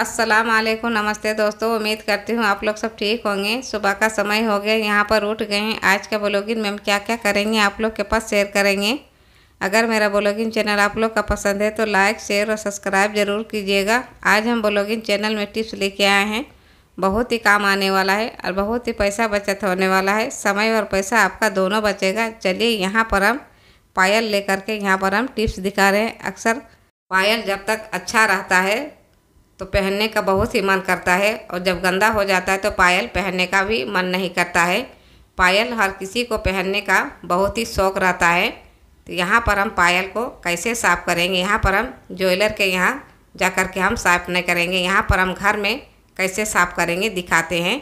अस्सलाम वालेकुम नमस्ते दोस्तों उम्मीद करती हूँ आप लोग सब ठीक होंगे सुबह का समय हो गया यहाँ पर उठ गए हैं आज का ब्लॉगिंग में हम क्या क्या करेंगे आप लोग के पास शेयर करेंगे अगर मेरा ब्लॉगिंग चैनल आप लोग का पसंद है तो लाइक शेयर और सब्सक्राइब ज़रूर कीजिएगा आज हम ब्लॉगिंग चैनल में टिप्स लेके आए हैं बहुत ही काम आने वाला है और बहुत ही पैसा बचत होने वाला है समय और पैसा आपका दोनों बचेगा चलिए यहाँ पर हम पायल लेकर के यहाँ पर हम टिप्स दिखा रहे हैं अक्सर पायल जब तक अच्छा रहता है तो पहनने का बहुत ही मन करता है और जब गंदा हो जाता है तो पायल पहनने का भी मन नहीं करता है पायल हर किसी को पहनने का बहुत ही शौक़ रहता है तो यहाँ पर हम पायल को कैसे साफ़ करेंगे यहाँ पर हम ज्वेलर के यहाँ जा कर के हम साफ़ नहीं करेंगे यहाँ पर हम घर में कैसे साफ़ करेंगे दिखाते हैं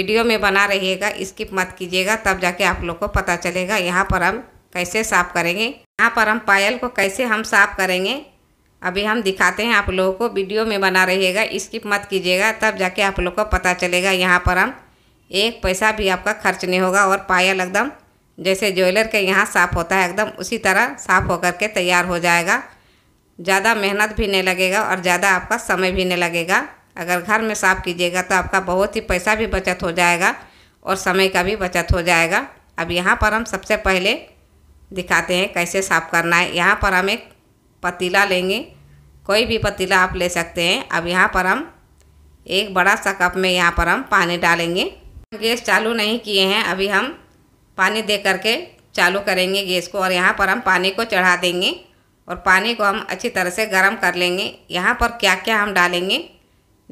वीडियो में बना रहिएगा स्किप मत कीजिएगा तब जाके आप लोग को पता चलेगा यहाँ पर हम कैसे साफ़ करेंगे यहाँ पर हम पायल को कैसे हम साफ़ करेंगे अभी हम दिखाते हैं आप लोगों को वीडियो में बना रहिएगा स्किप मत कीजिएगा तब जाके आप लोग को पता चलेगा यहाँ पर हम एक पैसा भी आपका खर्च नहीं होगा और पायल एकदम जैसे ज्वेलर के यहाँ साफ़ होता है एकदम उसी तरह साफ़ होकर के तैयार हो जाएगा ज़्यादा मेहनत भी नहीं लगेगा और ज़्यादा आपका समय भी नहीं लगेगा अगर घर में साफ़ कीजिएगा तो आपका बहुत ही पैसा भी बचत हो जाएगा और समय का भी बचत हो जाएगा अब यहाँ पर हम सबसे पहले दिखाते हैं कैसे साफ़ करना है यहाँ पर हम एक पतीला लेंगे कोई भी पतीला आप ले सकते हैं अब यहाँ पर हम एक बड़ा सा कप में यहाँ पर हम पानी डालेंगे गैस चालू नहीं किए हैं अभी हम पानी दे करके चालू करेंगे गैस को और यहाँ पर हम पानी को चढ़ा देंगे और पानी को हम अच्छी तरह से गर्म कर लेंगे यहाँ पर क्या क्या हम डालेंगे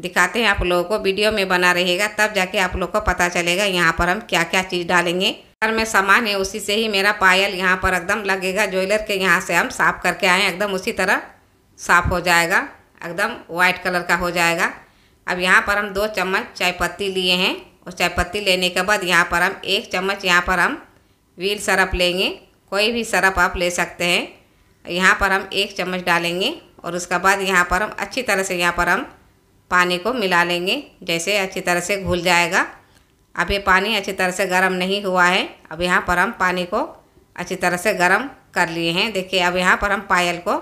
दिखाते हैं आप लोगों को वीडियो में बना रहेगा तब जाके आप लोग को पता चलेगा यहाँ पर हम क्या क्या चीज़ डालेंगे घर में सामान है उसी से ही मेरा पायल यहाँ पर एकदम लगेगा ज्वेलर के यहाँ से हम साफ़ करके आए एकदम उसी तरह साफ़ हो जाएगा एकदम वाइट कलर का हो जाएगा अब यहाँ पर हम दो चम्मच चाय पत्ती लिए हैं और चाय पत्ती लेने के बाद यहाँ पर हम एक चम्मच यहाँ पर हम व्हील सरप लेंगे कोई भी सरप आप ले सकते हैं यहाँ पर हम एक चम्मच डालेंगे और उसके बाद यहाँ पर हम अच्छी तरह से यहाँ पर हम पानी को मिला लेंगे जैसे अच्छी तरह से घुल जाएगा अब ये पानी अच्छी तरह से गर्म नहीं हुआ है अब यहाँ पर हम पानी को अच्छी तरह से गर्म कर लिए हैं देखिए अब यहाँ पर हम पायल को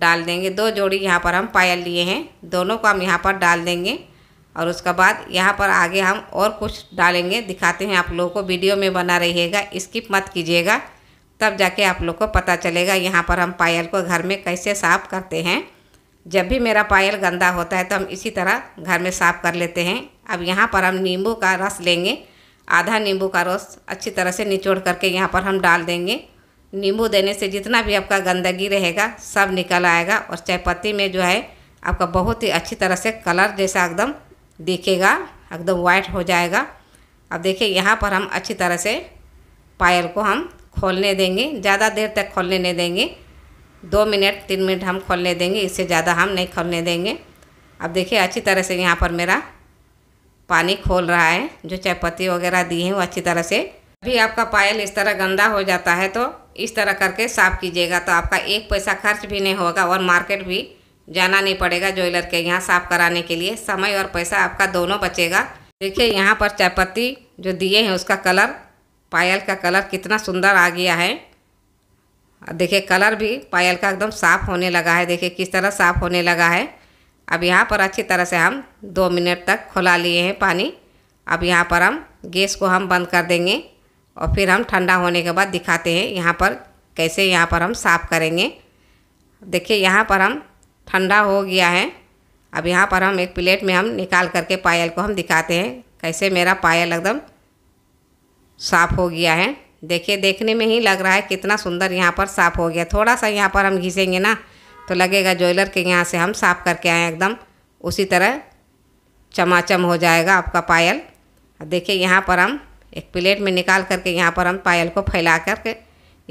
डाल देंगे दो जोड़ी यहाँ पर हम पायल लिए हैं दोनों को हम यहाँ पर डाल देंगे और उसका बाद यहाँ पर आगे हम और कुछ डालेंगे दिखाते हैं आप लोगों को वीडियो में बना रहिएगा स्किप मत कीजिएगा तब जाके आप लोग को पता चलेगा यहाँ पर हम पायल को घर में कैसे साफ़ करते हैं जब भी मेरा पायल गंदा होता है तो हम इसी तरह घर में साफ़ कर लेते हैं अब यहाँ पर हम नींबू का रस लेंगे आधा नींबू का रस अच्छी तरह से निचोड़ करके यहाँ पर हम डाल देंगे नींबू देने से जितना भी आपका गंदगी रहेगा सब निकल आएगा और चाय पत्ती में जो है आपका बहुत ही अच्छी तरह से कलर जैसा एकदम दिखेगा एकदम वाइट हो जाएगा अब देखिए यहाँ पर हम अच्छी तरह से पायल को हम खोलने देंगे ज़्यादा देर तक खोलने नहीं देंगे दो मिनट तीन मिनट हम खोलने देंगे इससे ज़्यादा हम नहीं खोलने देंगे अब देखिए अच्छी तरह से यहाँ पर मेरा पानी खोल रहा है जो चाय पत्ती वगैरह दी है वो अच्छी तरह से अभी आपका पायल इस तरह गंदा हो जाता है तो इस तरह करके साफ़ कीजिएगा तो आपका एक पैसा खर्च भी नहीं होगा और मार्केट भी जाना नहीं पड़ेगा ज्वेलर के यहाँ साफ़ कराने के लिए समय और पैसा आपका दोनों बचेगा देखिए यहाँ पर चायपत्ती जो दिए हैं उसका कलर पायल का कलर कितना सुंदर आ गया है देखिए कलर भी पायल का एकदम साफ़ होने लगा है देखिए किस तरह साफ़ होने लगा है अब यहाँ पर अच्छी तरह से हम दो मिनट तक खुला लिए हैं पानी अब यहाँ पर हम गैस को हम बंद कर देंगे और फिर हम ठंडा होने के बाद दिखाते हैं यहाँ पर कैसे यहाँ पर हम साफ़ करेंगे देखिए यहाँ पर हम ठंडा हो गया है अब यहाँ पर हम एक प्लेट में हम निकाल करके पायल को हम दिखाते हैं कैसे मेरा पायल एकदम साफ़ हो गया है देखिए देखने में ही लग रहा है कितना सुंदर यहाँ पर साफ़ हो गया थोड़ा सा यहाँ पर हम घिसेंगे ना तो लगेगा ज्वेलर के यहाँ से हम साफ़ करके आए एकदम उसी तरह चमाचम हो जाएगा आपका पायल देखिए यहाँ पर हम एक प्लेट में निकाल करके यहाँ पर हम पायल को फैला करके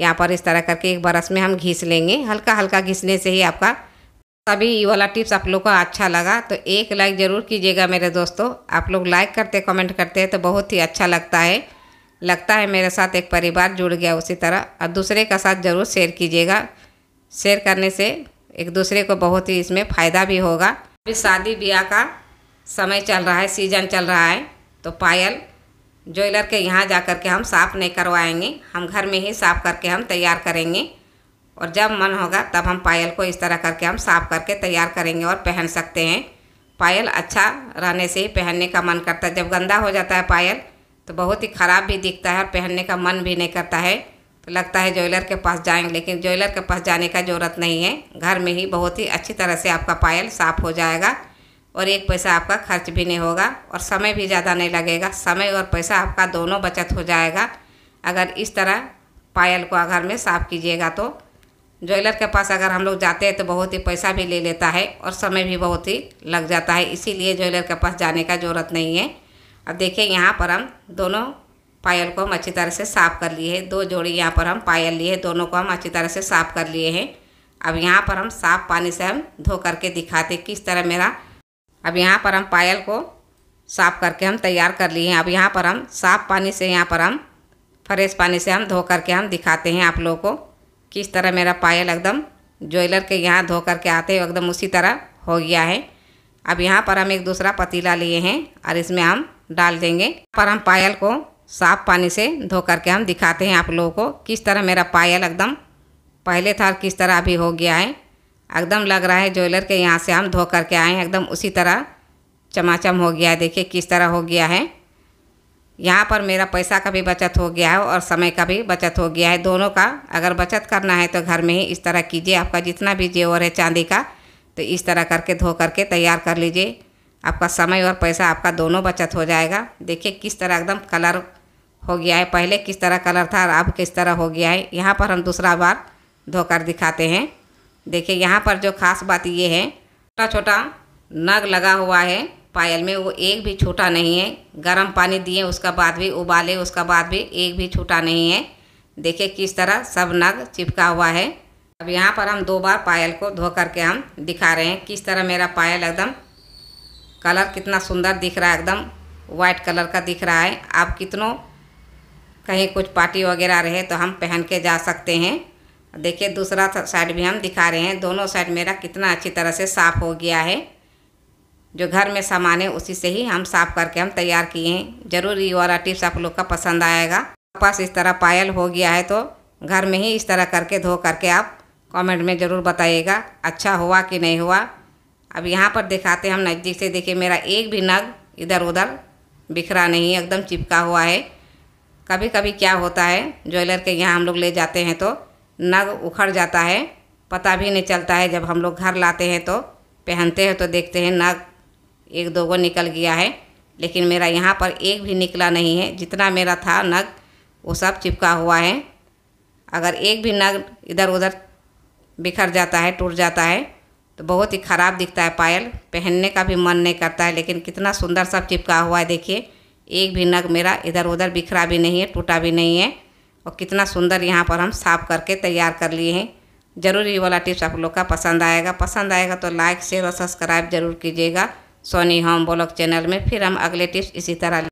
यहाँ पर इस तरह करके एक बरस में हम घिस लेंगे हल्का हल्का घिसने से ही आपका सभी ये वाला टिप्स आप लोग को अच्छा लगा तो एक लाइक ज़रूर कीजिएगा मेरे दोस्तों आप लोग लाइक करते कमेंट करते हैं तो बहुत ही अच्छा लगता है लगता है मेरे साथ एक परिवार जुड़ गया उसी तरह और दूसरे का साथ ज़रूर शेयर कीजिएगा शेयर करने से एक दूसरे को बहुत ही इसमें फ़ायदा भी होगा अभी शादी ब्याह का समय चल रहा है सीजन चल रहा है तो पायल ज्वेलर के यहाँ जा कर के हम साफ़ नहीं करवाएंगे हम घर में ही साफ़ करके हम तैयार करेंगे और जब मन होगा तब हम पायल को इस तरह करके हम साफ़ करके तैयार करेंगे और पहन सकते हैं पायल अच्छा रहने से ही पहनने का मन करता है जब गंदा हो जाता है पायल तो बहुत ही ख़राब भी दिखता है और पहनने का मन भी नहीं करता है तो लगता है ज्वेलर के पास जाएंगे लेकिन ज्वेलर के पास जाने का ज़रूरत नहीं है घर में ही बहुत ही अच्छी तरह से आपका पायल साफ़ हो जाएगा और एक पैसा आपका खर्च भी नहीं होगा और समय भी ज़्यादा नहीं लगेगा समय और पैसा आपका दोनों बचत हो जाएगा अगर इस तरह पायल को घर में साफ़ कीजिएगा तो ज्वेलर के पास अगर हम लोग जाते हैं तो बहुत ही पैसा भी ले लेता है और समय भी बहुत ही लग जाता है इसीलिए ज्वेलर के पास जाने का ज़रूरत नहीं है अब देखिए यहाँ पर हम दोनों पायल को हम अच्छी तरह से साफ़ कर लिए हैं दो जोड़ी यहाँ पर हम पायल लिए दोनों को हम अच्छी तरह से साफ़ कर लिए हैं अब यहाँ पर हम साफ़ पानी से हम धो करके दिखाते किस तरह मेरा अब यहाँ पर हम पायल को साफ़ करके हम तैयार कर लिए हैं अब यहाँ पर हम साफ़ पानी से यहाँ पर हम फ्रेश पानी से हम धो करके हम दिखाते हैं आप लोगों को किस तरह मेरा पायल एकदम ज्वेलर के यहाँ धो करके आते हैं एकदम उसी तरह हो गया है अब यहाँ पर हम एक दूसरा पतीला लिए हैं और इसमें हम डाल देंगे पर हम पायल को साफ़ पानी से धो करके हम दिखाते हैं आप लोगों को किस तरह मेरा पायल एकदम पहले था किस तरह अभी हो गया है एकदम लग रहा है ज्वेलर के यहाँ से हम धो कर के आए हैं एकदम उसी तरह चमाचम हो गया है देखिए किस तरह हो गया है यहाँ पर मेरा पैसा का भी बचत हो गया है और समय का भी बचत हो गया है दोनों का अगर बचत करना है तो घर में ही इस तरह कीजिए आपका जितना भी जेवर है चांदी का तो इस तरह करके धो करके तैयार कर लीजिए आपका समय और पैसा आपका दोनों बचत हो जाएगा देखिए किस तरह एकदम कलर हो गया है पहले किस तरह कलर था और अब किस तरह हो गया है यहाँ पर हम दूसरा बार धोकर दिखाते हैं देखिए यहाँ पर जो खास बात ये है छोटा छोटा नग लगा हुआ है पायल में वो एक भी छोटा नहीं है गर्म पानी दिए उसका बाद भी उबाले उसका बाद भी एक भी छोटा नहीं है देखिए किस तरह सब नग चिपका हुआ है अब यहाँ पर हम दो बार पायल को धो करके हम दिखा रहे हैं किस तरह मेरा पायल एकदम कलर कितना सुंदर दिख रहा है एकदम वाइट कलर का दिख रहा है आप कितनों कहीं कुछ पार्टी वगैरह रहे तो हम पहन के जा सकते हैं देखिए दूसरा साइड भी हम दिखा रहे हैं दोनों साइड मेरा कितना अच्छी तरह से साफ़ हो गया है जो घर में सामान है उसी से ही हम साफ़ करके हम तैयार किए हैं ज़रूर ये वाला टिप्स आप लोग का पसंद आएगा पास इस तरह पायल हो गया है तो घर में ही इस तरह करके धो करके आप कमेंट में ज़रूर बताइएगा अच्छा हुआ कि नहीं हुआ अब यहाँ पर दिखाते हम नज़दीक से देखिए मेरा एक भी नग इधर उधर बिखरा नहीं एकदम चिपका हुआ है कभी कभी क्या होता है ज्वेलर के यहाँ हम लोग ले जाते हैं तो नग उखड़ जाता है पता भी नहीं चलता है जब हम लोग घर लाते हैं तो पहनते हैं तो देखते हैं नग एक दो गो निकल गया है लेकिन मेरा यहाँ पर एक भी निकला नहीं है जितना मेरा था नग वो सब चिपका हुआ है अगर एक भी नग इधर उधर बिखर जाता है टूट जाता है तो बहुत ही ख़राब दिखता है पायल पहनने का भी मन नहीं करता है लेकिन कितना सुंदर सब चिपका हुआ है देखिए एक भी नग मेरा इधर उधर बिखरा भी नहीं है टूटा भी नहीं है और कितना सुंदर यहाँ पर हम साफ करके तैयार कर लिए हैं ज़रूर ये वाला टिप्स आप लोग का पसंद आएगा पसंद आएगा तो लाइक शेयर और सब्सक्राइब जरूर कीजिएगा सोनी होम ब्लॉग चैनल में फिर हम अगले टिप्स इसी तरह